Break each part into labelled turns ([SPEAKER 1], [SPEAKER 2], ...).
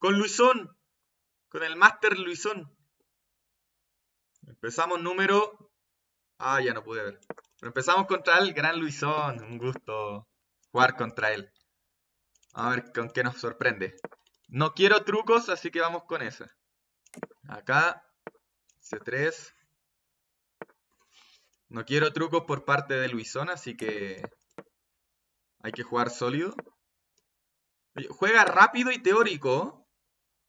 [SPEAKER 1] con Luisón, con el Master Luisón. Empezamos número... Ah, ya no pude ver. Pero empezamos contra el Gran Luisón. Un gusto jugar contra él. A ver con qué nos sorprende. No quiero trucos, así que vamos con esa. Acá, C3. No quiero trucos por parte de Luisón, así que hay que jugar sólido. Juega rápido y teórico.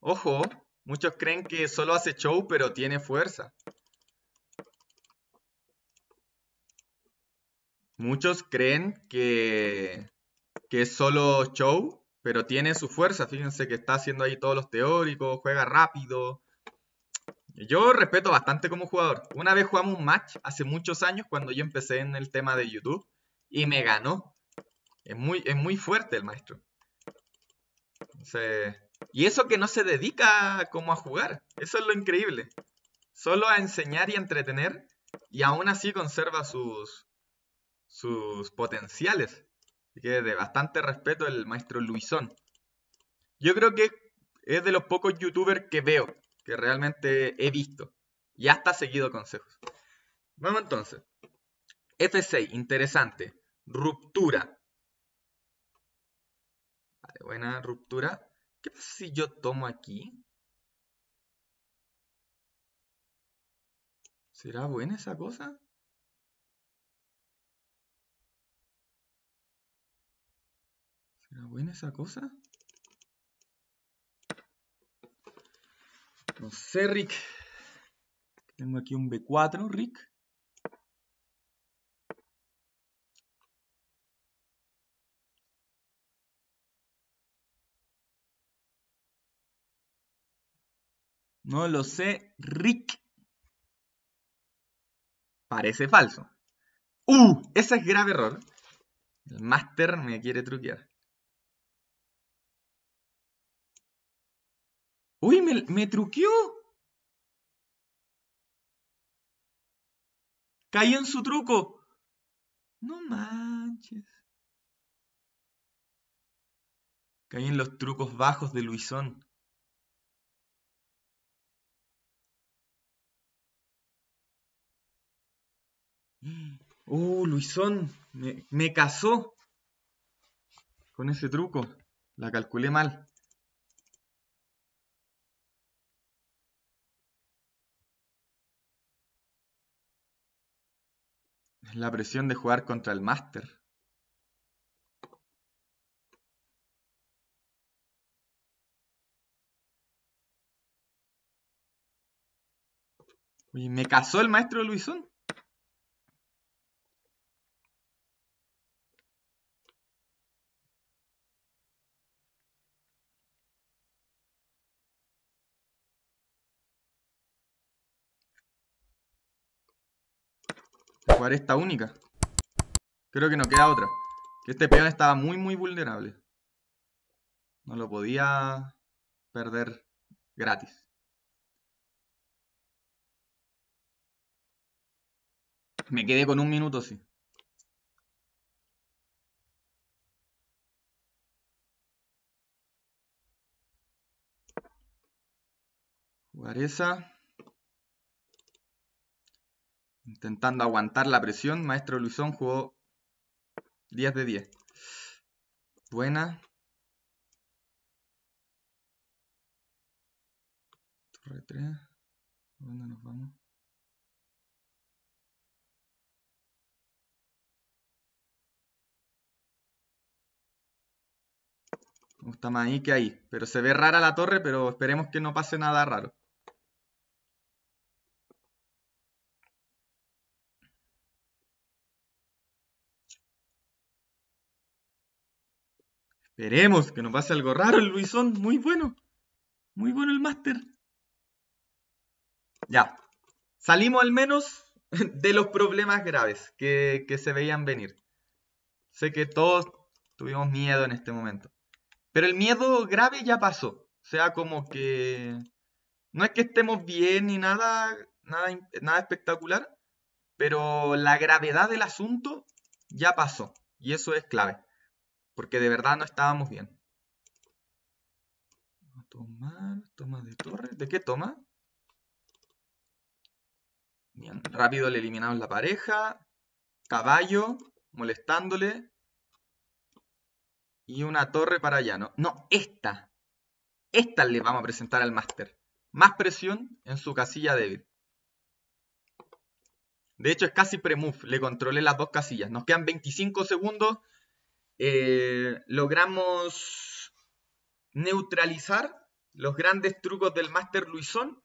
[SPEAKER 1] Ojo, muchos creen que solo hace show, pero tiene fuerza. Muchos creen que, que es solo show, pero tiene su fuerza. Fíjense que está haciendo ahí todos los teóricos, juega rápido. Yo respeto bastante como jugador. Una vez jugamos un match hace muchos años cuando yo empecé en el tema de YouTube y me ganó. Es muy, es muy fuerte el maestro. Entonces, y eso que no se dedica como a jugar, eso es lo increíble. Solo a enseñar y entretener y aún así conserva sus, sus potenciales. Así que de bastante respeto el maestro Luisón. Yo creo que es de los pocos youtubers que veo, que realmente he visto. Y hasta seguido consejos. Vamos entonces. F6, interesante. Ruptura. Vale, buena ruptura. ¿Qué pasa si yo tomo aquí? ¿Será buena esa cosa? ¿Será buena esa cosa? No sé, Rick. Tengo aquí un B4, Rick. No lo sé, Rick. Parece falso. ¡Uh! Ese es grave error. El máster me quiere truquear. ¡Uy! ¡Me, me truqueó! Caí en su truco. No manches. Caí en los trucos bajos de Luisón. Uh, Luisón, me, casó con ese truco. La calculé mal. La presión de jugar contra el máster. ¿me casó el maestro Luisón? jugar esta única. Creo que no queda otra. Que este peón estaba muy, muy vulnerable. No lo podía perder gratis. Me quedé con un minuto, sí. Jugar esa. Intentando aguantar la presión, Maestro Luisón jugó 10 de 10. Buena. Torre 3. ¿Dónde nos vamos? Me más ahí que ahí. Pero se ve rara la torre, pero esperemos que no pase nada raro. Esperemos que nos pase algo raro el Luisón. Muy bueno. Muy bueno el máster. Ya. Salimos al menos de los problemas graves que, se veían venir. Sé que todos tuvimos miedo en este momento. Pero el miedo grave ya pasó. O sea, como que... No es que estemos bien ni nada, nada espectacular, pero la gravedad del asunto ya pasó. Y eso es clave. Porque de verdad no estábamos bien. Vamos a tomar, toma de torre. ¿De qué toma? Bien, rápido le eliminamos la pareja. Caballo, molestándole. Y una torre para allá, ¿no? No, esta. Esta le vamos a presentar al máster. Más presión en su casilla débil. De hecho, es casi pre Le controlé las dos casillas. Nos quedan 25 segundos eh, logramos neutralizar los grandes trucos del Master Luisón,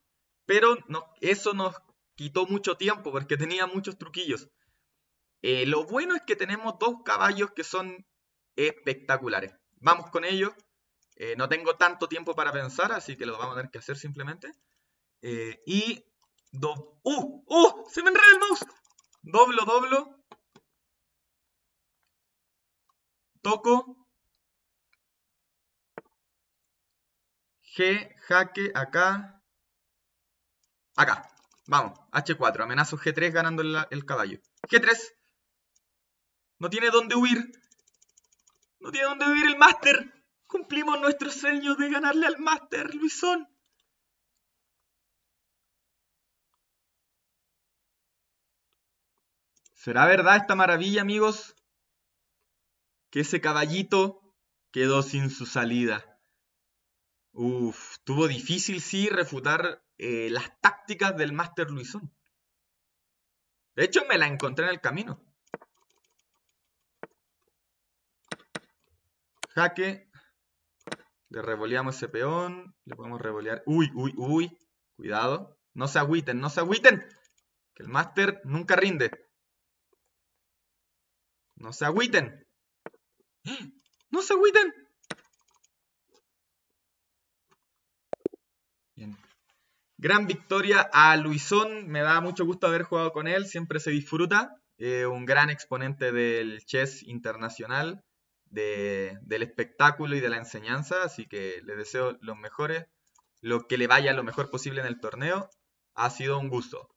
[SPEAKER 1] pero eso nos quitó mucho tiempo porque tenía muchos truquillos. Eh, lo bueno es que tenemos dos caballos que son espectaculares. Vamos con ellos. Eh, no tengo tanto tiempo para pensar, así que lo vamos a tener que hacer simplemente. y... Do ¡Uh! ¡Uh! ¡Se me enreda el mouse! Doblo, doblo. toco, G, jaque, acá, acá. Vamos, H4, amenazo G3 ganando el, caballo. G3, no tiene dónde huir, no tiene dónde huir el máster. Cumplimos nuestro sueño de ganarle al máster, Luisón. ¿Será verdad esta maravilla, amigos? que ese caballito quedó sin su salida. Uf, tuvo difícil, sí, refutar eh, las tácticas del Master Luisón. De hecho, me la encontré en el camino. Jaque. Le revoleamos ese peón. Le podemos revolear. Uy, uy, uy. Cuidado. No se agüiten, no se agüiten. Que el máster nunca rinde. No se agüiten. ¡No se agüiten! Gran victoria a Luisón. Me da mucho gusto haber jugado con él. Siempre se disfruta. Eh, un gran exponente del chess internacional, del espectáculo y de la enseñanza. Así que le deseo los mejores, lo que le vaya lo mejor posible en el torneo. Ha sido un gusto.